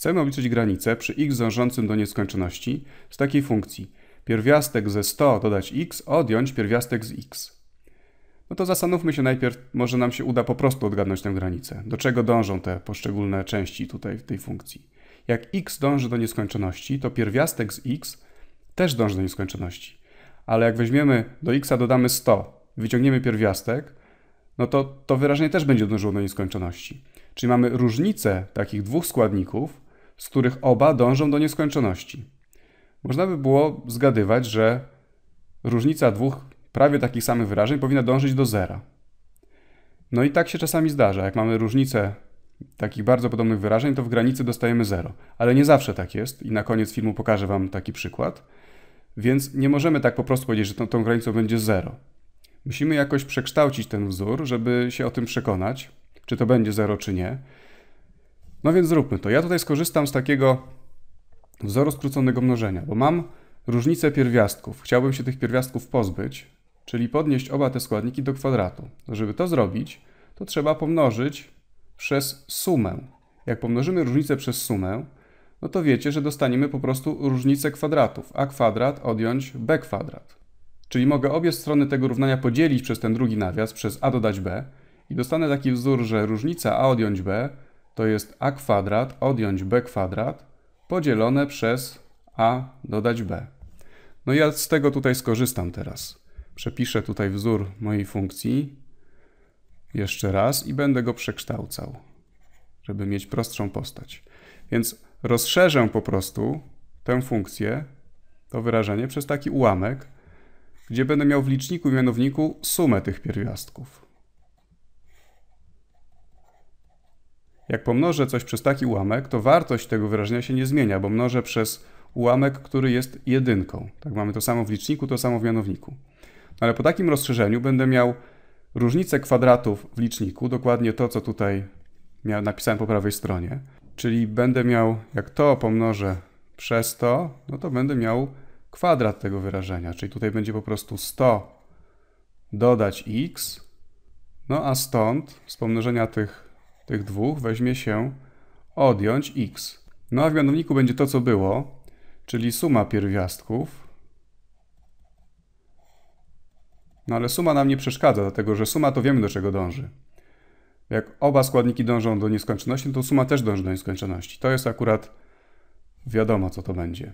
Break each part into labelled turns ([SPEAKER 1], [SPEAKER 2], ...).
[SPEAKER 1] Chcemy obliczyć granicę przy x dążącym do nieskończoności z takiej funkcji pierwiastek ze 100 dodać x, odjąć pierwiastek z x. No to zastanówmy się najpierw, może nam się uda po prostu odgadnąć tę granicę. Do czego dążą te poszczególne części tutaj w tej funkcji? Jak x dąży do nieskończoności, to pierwiastek z x też dąży do nieskończoności. Ale jak weźmiemy do x dodamy 100, wyciągniemy pierwiastek, no to to wyrażenie też będzie dążyło do nieskończoności. Czyli mamy różnicę takich dwóch składników, z których oba dążą do nieskończoności. Można by było zgadywać, że różnica dwóch prawie takich samych wyrażeń powinna dążyć do zera. No i tak się czasami zdarza. Jak mamy różnicę takich bardzo podobnych wyrażeń, to w granicy dostajemy zero. Ale nie zawsze tak jest i na koniec filmu pokażę Wam taki przykład. Więc nie możemy tak po prostu powiedzieć, że tą, tą granicą będzie zero. Musimy jakoś przekształcić ten wzór, żeby się o tym przekonać, czy to będzie zero, czy nie. No więc zróbmy to. Ja tutaj skorzystam z takiego wzoru skróconego mnożenia, bo mam różnicę pierwiastków. Chciałbym się tych pierwiastków pozbyć, czyli podnieść oba te składniki do kwadratu. Żeby to zrobić, to trzeba pomnożyć przez sumę. Jak pomnożymy różnicę przez sumę, no to wiecie, że dostaniemy po prostu różnicę kwadratów. A kwadrat odjąć b kwadrat. Czyli mogę obie strony tego równania podzielić przez ten drugi nawias, przez a dodać b i dostanę taki wzór, że różnica a odjąć b to jest a kwadrat odjąć b kwadrat podzielone przez a dodać b. No ja z tego tutaj skorzystam teraz. Przepiszę tutaj wzór mojej funkcji jeszcze raz i będę go przekształcał, żeby mieć prostszą postać. Więc rozszerzę po prostu tę funkcję, to wyrażenie, przez taki ułamek, gdzie będę miał w liczniku i mianowniku sumę tych pierwiastków. Jak pomnożę coś przez taki ułamek, to wartość tego wyrażenia się nie zmienia, bo mnożę przez ułamek, który jest jedynką. Tak mamy to samo w liczniku, to samo w mianowniku. No ale po takim rozszerzeniu będę miał różnicę kwadratów w liczniku, dokładnie to, co tutaj napisałem po prawej stronie. Czyli będę miał, jak to pomnożę przez to, no to będę miał kwadrat tego wyrażenia. Czyli tutaj będzie po prostu 100 dodać x, no a stąd z pomnożenia tych tych dwóch weźmie się odjąć x. No a w mianowniku będzie to, co było, czyli suma pierwiastków. No ale suma nam nie przeszkadza, dlatego że suma to wiemy, do czego dąży. Jak oba składniki dążą do nieskończoności, no to suma też dąży do nieskończoności. To jest akurat wiadomo, co to będzie.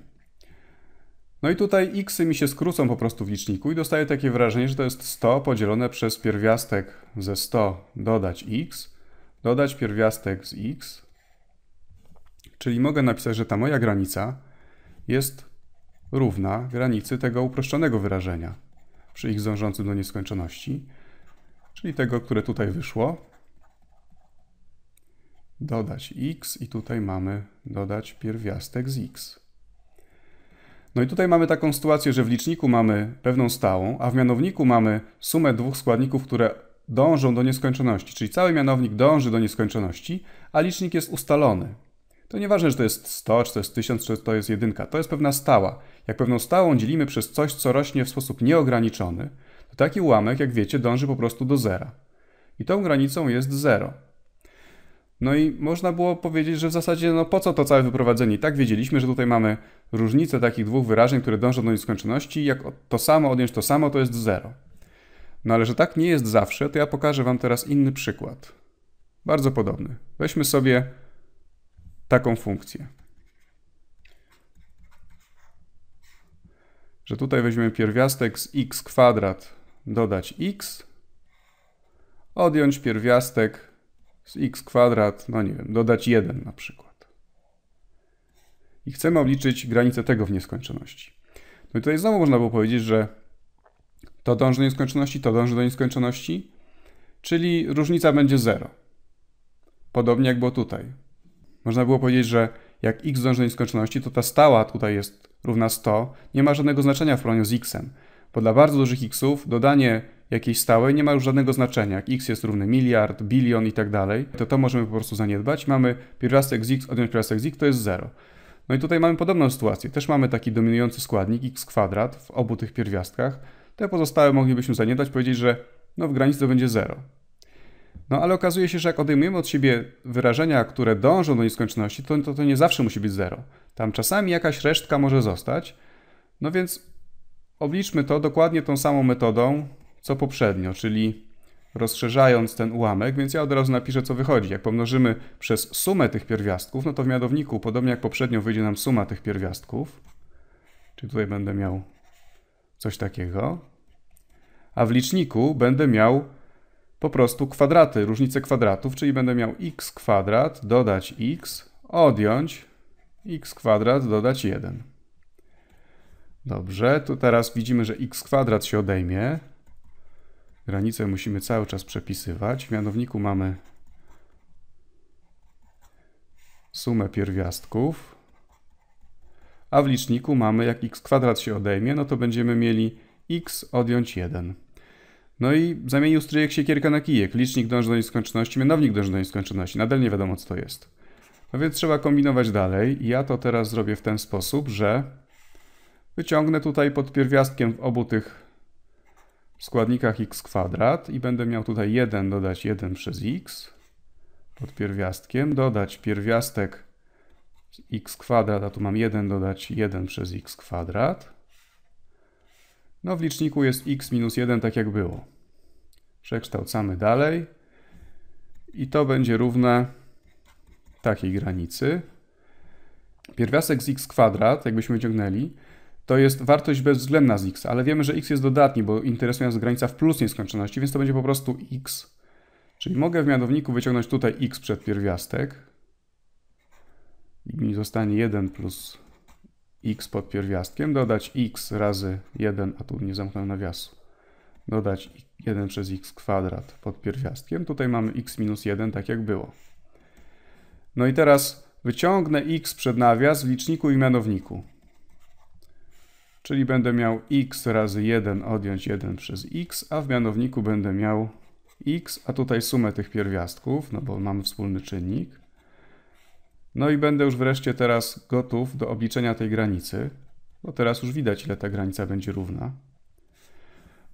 [SPEAKER 1] No i tutaj xy mi się skrócą po prostu w liczniku i dostaję takie wrażenie, że to jest 100 podzielone przez pierwiastek ze 100 dodać x dodać pierwiastek z x, czyli mogę napisać, że ta moja granica jest równa granicy tego uproszczonego wyrażenia przy x dążącym do nieskończoności, czyli tego, które tutaj wyszło. Dodać x i tutaj mamy dodać pierwiastek z x. No i tutaj mamy taką sytuację, że w liczniku mamy pewną stałą, a w mianowniku mamy sumę dwóch składników, które dążą do nieskończoności, czyli cały mianownik dąży do nieskończoności, a licznik jest ustalony. To nieważne, czy to jest 100, czy to jest 1000, czy to jest jedynka, to jest pewna stała. Jak pewną stałą dzielimy przez coś, co rośnie w sposób nieograniczony, to taki ułamek, jak wiecie, dąży po prostu do zera. I tą granicą jest 0. No i można było powiedzieć, że w zasadzie no po co to całe wyprowadzenie? I tak wiedzieliśmy, że tutaj mamy różnicę takich dwóch wyrażeń, które dążą do nieskończoności. Jak to samo odjąć to samo, to jest 0. No ale że tak nie jest zawsze, to ja pokażę Wam teraz inny przykład. Bardzo podobny. Weźmy sobie taką funkcję. Że tutaj weźmiemy pierwiastek z x kwadrat, dodać x, odjąć pierwiastek z x kwadrat, no nie wiem, dodać 1 na przykład. I chcemy obliczyć granicę tego w nieskończoności. No i tutaj znowu można było powiedzieć, że to dąży do nieskończoności, to dąży do nieskończoności, czyli różnica będzie 0. Podobnie jak było tutaj. Można było powiedzieć, że jak x dąży do nieskończoności, to ta stała tutaj jest równa 100, nie ma żadnego znaczenia w porównaniu z xem, bo dla bardzo dużych xów dodanie jakiejś stałej nie ma już żadnego znaczenia. Jak x jest równy miliard, bilion i tak dalej, to to możemy po prostu zaniedbać. Mamy pierwiastek z x, odjąć pierwiastek z x, to jest 0. No i tutaj mamy podobną sytuację. Też mamy taki dominujący składnik x kwadrat w obu tych pierwiastkach. Te pozostałe moglibyśmy zaniedbać, powiedzieć, że no w granicy to będzie 0. No ale okazuje się, że jak odejmujemy od siebie wyrażenia, które dążą do nieskończoności, to, to, to nie zawsze musi być 0. Tam czasami jakaś resztka może zostać. No więc obliczmy to dokładnie tą samą metodą, co poprzednio, czyli rozszerzając ten ułamek, więc ja od razu napiszę, co wychodzi. Jak pomnożymy przez sumę tych pierwiastków, no to w mianowniku, podobnie jak poprzednio, wyjdzie nam suma tych pierwiastków. Czyli tutaj będę miał coś takiego, a w liczniku będę miał po prostu kwadraty, różnice kwadratów, czyli będę miał x kwadrat, dodać x, odjąć x kwadrat, dodać 1. Dobrze, tu teraz widzimy, że x kwadrat się odejmie. Granicę musimy cały czas przepisywać. W mianowniku mamy sumę pierwiastków a w liczniku mamy, jak x kwadrat się odejmie, no to będziemy mieli x odjąć 1. No i zamienił stryjek siekierka na kijek. Licznik dąży do nieskończoności, mianownik dąży do nieskończoności. Nadal nie wiadomo, co to jest. No więc trzeba kombinować dalej. Ja to teraz zrobię w ten sposób, że wyciągnę tutaj pod pierwiastkiem w obu tych składnikach x kwadrat i będę miał tutaj 1 dodać 1 przez x pod pierwiastkiem, dodać pierwiastek x kwadrat, a tu mam 1 dodać 1 przez x kwadrat. No w liczniku jest x minus 1 tak jak było. Przekształcamy dalej i to będzie równe takiej granicy. Pierwiastek z x kwadrat, jakbyśmy wyciągnęli, to jest wartość bezwzględna z x, ale wiemy, że x jest dodatni, bo interesuje nas granica w plus nieskończoności, więc to będzie po prostu x. Czyli mogę w mianowniku wyciągnąć tutaj x przed pierwiastek, mi zostanie 1 plus x pod pierwiastkiem, dodać x razy 1, a tu nie zamknąłem nawiasu, dodać 1 przez x kwadrat pod pierwiastkiem. Tutaj mamy x minus 1, tak jak było. No i teraz wyciągnę x przed nawias w liczniku i mianowniku. Czyli będę miał x razy 1 odjąć 1 przez x, a w mianowniku będę miał x, a tutaj sumę tych pierwiastków, no bo mamy wspólny czynnik. No i będę już wreszcie teraz gotów do obliczenia tej granicy, bo teraz już widać, ile ta granica będzie równa.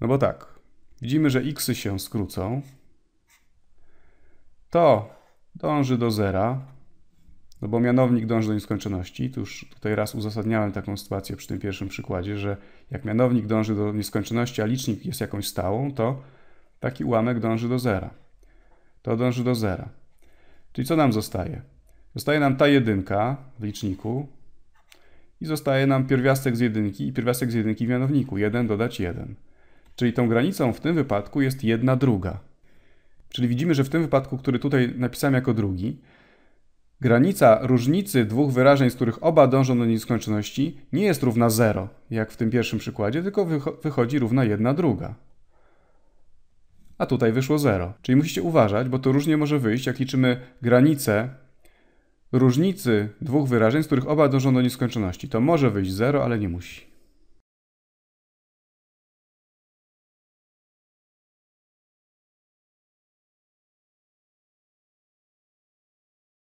[SPEAKER 1] No bo tak, widzimy, że xy się skrócą. To dąży do zera, no bo mianownik dąży do nieskończoności. Tu już tutaj raz uzasadniałem taką sytuację przy tym pierwszym przykładzie, że jak mianownik dąży do nieskończoności, a licznik jest jakąś stałą, to taki ułamek dąży do zera. To dąży do zera. Czyli co nam zostaje? Zostaje nam ta jedynka w liczniku i zostaje nam pierwiastek z jedynki i pierwiastek z jedynki w mianowniku. 1 dodać 1. Czyli tą granicą w tym wypadku jest 1 druga. Czyli widzimy, że w tym wypadku, który tutaj napisałem jako drugi, granica różnicy dwóch wyrażeń, z których oba dążą do nieskończoności, nie jest równa 0, jak w tym pierwszym przykładzie, tylko wychodzi równa 1 druga. A tutaj wyszło 0. Czyli musicie uważać, bo to różnie może wyjść, jak liczymy granicę różnicy dwóch wyrażeń, z których oba dążą do nieskończoności. To może wyjść 0, ale nie musi.